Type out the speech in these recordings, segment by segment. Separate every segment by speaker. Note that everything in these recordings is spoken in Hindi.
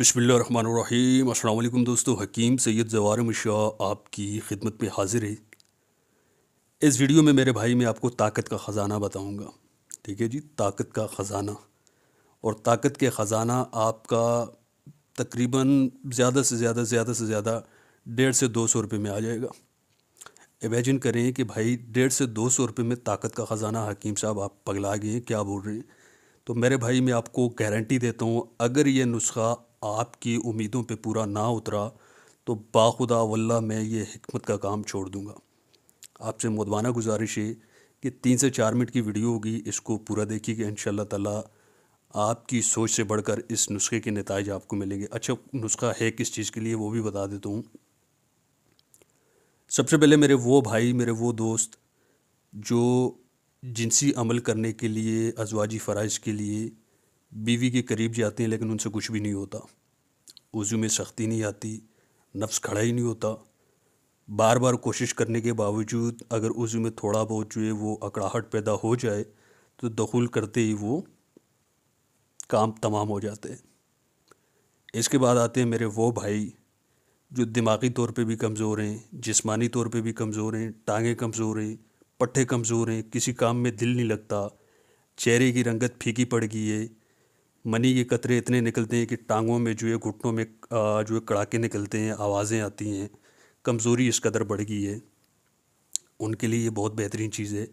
Speaker 1: बसमीम अल्लाम दोस्तों हकीम सैयद जवार शाह आपकी खिदमत में हाजिर है इस वीडियो में मेरे भाई मैं आपको ताकत का ख़ज़ाना बताऊंगा ठीक है जी ताकत का ख़ज़ाना और ताकत के ख़ज़ाना आपका तकरीबन ज़्यादा से ज़्यादा ज़्यादा से ज़्यादा डेढ़ से दो सौ रुपये में आ जाएगा इमेजिन करें कि भाई डेढ़ से दो सौ रुपये में ताकत का ख़ज़ाना हकीम साहब आप पगला गए क्या बोल रहे हैं तो मेरे भाई मैं आपको गारंटी देता हूँ अगर ये नुस्खा आपकी उम्मीदों पे पूरा ना उतरा तो बाखुदा वल्ला मैं ये हमत का काम छोड़ दूँगा आपसे मुदवाना गुजारिश है कि तीन से चार मिनट की वीडियो होगी इसको पूरा देखिए इन ताला आपकी सोच से बढ़कर इस नुस्खे के नतज आपको मिलेंगे अच्छा नुस्खा है किस चीज़ के लिए वो भी बता देता हूँ सबसे पहले मेरे वो भाई मेरे वो दोस्त जो जिनसी अमल करने के लिए अजवाजी फ़राइज़ के लिए बीवी के करीब जाते हैं लेकिन उनसे कुछ भी नहीं होता उजू में सख्ती नहीं आती नफ्स खड़ा ही नहीं होता बार बार कोशिश करने के बावजूद अगर उजू में थोड़ा बहुत जो है वो अकड़ाहट पैदा हो जाए तो दखुल करते ही वो काम तमाम हो जाते हैं इसके बाद आते हैं मेरे वो भाई जो दिमागी तौर पे भी कमज़ोर हैं जिस्मानी तौर पे भी कमज़ोर हैं टाँगें कमज़ोर हैं पट्ठे कमज़ोर हैं किसी काम में दिल नहीं लगता चेहरे की रंगत फीकी पड़ गई है मनी के कतरे इतने निकलते हैं कि टांगों में जो है घुटनों में जो है कड़ाके निकलते हैं आवाज़ें आती हैं कमज़ोरी इस कदर बढ़ गई है उनके लिए ये बहुत बेहतरीन चीज़ है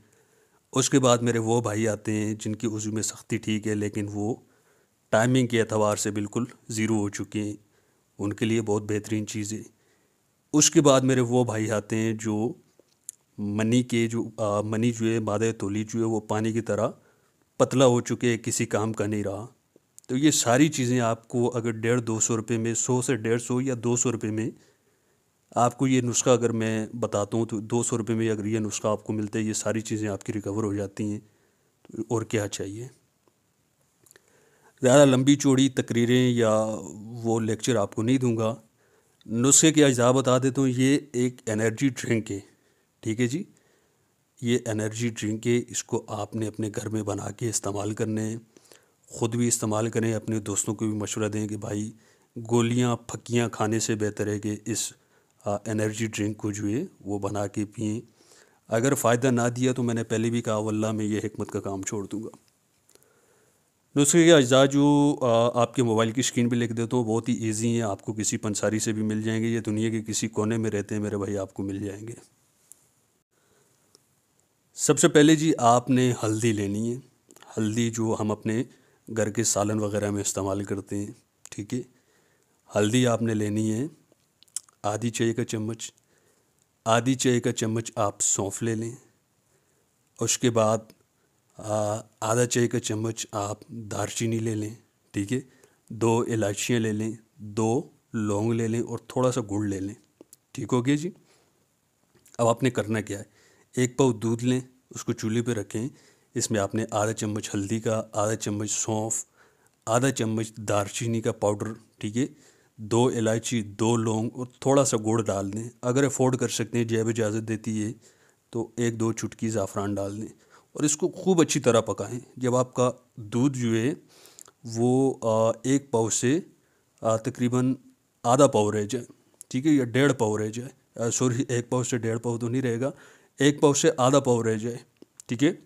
Speaker 1: उसके बाद मेरे वो भाई आते हैं जिनकी उज़ू में सख्ती ठीक है लेकिन वो टाइमिंग के अतवार से बिल्कुल ज़ीरो हो चुके हैं उनके लिए बहुत बेहतरीन चीज़ है उसके बाद मेरे वो भाई आते हैं जो मनी के जो आ, मनी जो है मादे तोली जो है वो पानी की तरह पतला हो चुके किसी काम का नहीं रहा तो ये सारी चीज़ें आपको अगर डेढ़ दो सौ रुपये में सौ से डेढ़ सौ या दो सौ रुपये में आपको ये नुस्खा अगर मैं बताता हूँ तो दो सौ रुपये में अगर ये नुस्खा आपको मिलता है ये सारी चीज़ें आपकी रिकवर हो जाती हैं तो और क्या चाहिए ज़्यादा लंबी चौड़ी तकरीरें या वो लेक्चर आपको नहीं दूंगा नुस्खे की अज्जा बता देता हूँ ये एक एनर्जी ड्रिंक है ठीक है जी ये एनर्जी ड्रिंक है इसको आपने अपने घर में बना के इस्तेमाल करने हैं ख़ुद भी इस्तेमाल करें अपने दोस्तों को भी मशवरा दें कि भाई गोलियाँ फकियाँ खाने से बेहतर है कि इस आ, एनर्जी ड्रिंक को जो है वो बना के पिएँ अगर फ़ायदा ना दिया तो मैंने पहले भी कहा वल्ला मैं ये हमत का काम छोड़ दूँगा नुस्खे के अज्जा जो आपके मोबाइल की स्क्रीन पे लिख देता तो हूँ बहुत ही ईजी हैं आपको किसी पंसारी से भी मिल जाएंगे या दुनिया के किसी कोने में रहते हैं मेरे भाई आपको मिल जाएंगे सबसे पहले जी आपने हल्दी लेनी है हल्दी जो हम अपने घर के सालन वगैरह में इस्तेमाल करते हैं ठीक है हल्दी आपने लेनी है आधी चाय का चम्मच आधी चाय का चम्मच आप सौंफ ले लें उसके बाद आधा चाय का चम्मच आप दारचीनी ले लें ठीक है दो इलायचियाँ ले लें दो लौंग ले लें और थोड़ा सा गुड़ ले लें ठीक हो गया जी अब आपने करना क्या है एक पाव दूध लें उसको चूल्हे पर रखें इसमें आपने आधा चम्मच हल्दी का आधा चम्मच सौंफ आधा चम्मच दारचीनी का पाउडर ठीक है दो इलायची दो लौंग और थोड़ा सा गुड़ डाल दें अगर अफोर्ड कर सकते हैं जैब इजाज़त देती है तो एक दो चुटकी ज़ाफ़रान डाल दें और इसको खूब अच्छी तरह पकाएं जब आपका दूध जो है वो एक पाव से तकरीबन आधा पाव रह जाए ठीक है या डेढ़ पाव रह जाए सॉरी एक पाव से डेढ़ पाव तो नहीं रहेगा एक पाव से आधा पाव रह जाए ठीक है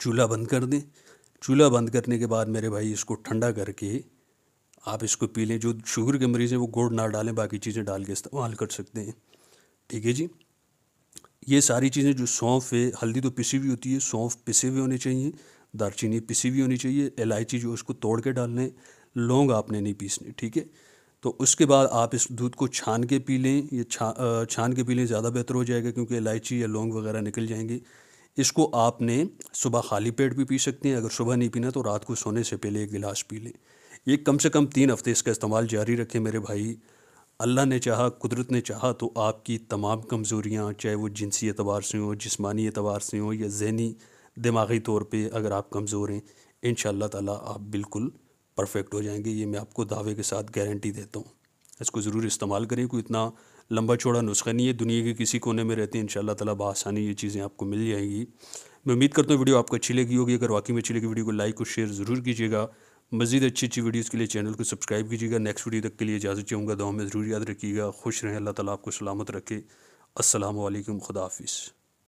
Speaker 1: चूल्हा बंद कर दें चूल्हा बंद करने के बाद मेरे भाई इसको ठंडा करके आप इसको पी लें जो शुगर के मरीज़ हैं वो गुड़ ना डालें बाकी चीज़ें डाल के इस्तेमाल कर सकते हैं ठीक है जी ये सारी चीज़ें जो सौंफ है हल्दी तो पिसी हुई होती है सौंफ पिसे हुए होने चाहिए दारचीनी पिसी हुई होनी चाहिए इलायची जो उसको तोड़ के डालने लौंग आपने नहीं पीसनी ठीक है तो उसके बाद आप इस दूध को छान के पी लें ये छा छान के पी लें ज़्यादा बेहतर हो जाएगा क्योंकि इलायची या लौंग वगैरह निकल जाएंगे इसको आपने सुबह खाली पेट भी पी सकते हैं अगर सुबह नहीं पीना तो रात को सोने से पहले एक गिलास पी लें ये कम से कम तीन हफ्ते इसका इस्तेमाल जारी रखें मेरे भाई अल्लाह ने चाहा कुदरत ने चाहा तो आपकी तमाम कमज़ोरियाँ चाहे वो जिनसी एतबार से हों जिसमानी एतबार से हों या जहनी दिमागी तौर पर अगर आप कमज़ोर हैं इन शाह आप बिल्कुल परफेक्ट हो जाएंगे ये मैं आपको दावे के साथ गारंटी देता हूँ इसको ज़रूर इस्तेमाल करें कोई इतना लंबा चौड़ा नुस्खा नहीं है दुनिया के किसी कोने में रहते हैं इन ताला बसानी ये चीज़ें आपको मिल जाएंगी मैं उम्मीद करता हूँ वीडियो आपको अच्छी लगी होगी अगर वाकई में अच्छी लगी वीडियो को लाइक और शेयर ज़रूर कीजिएगा मजीद अच्छी अच्छी वीडियोज़ के लिए चैनल को सब्सक्राइब कीजिएगा नेक्स्ट वीडियो तक के लिए इजाज़त चाहूँगा दवा में ज़रूर याद रखिएगा खुश रहें अल्लाह ताला आपको सलामत रखे असल खुदाफिज़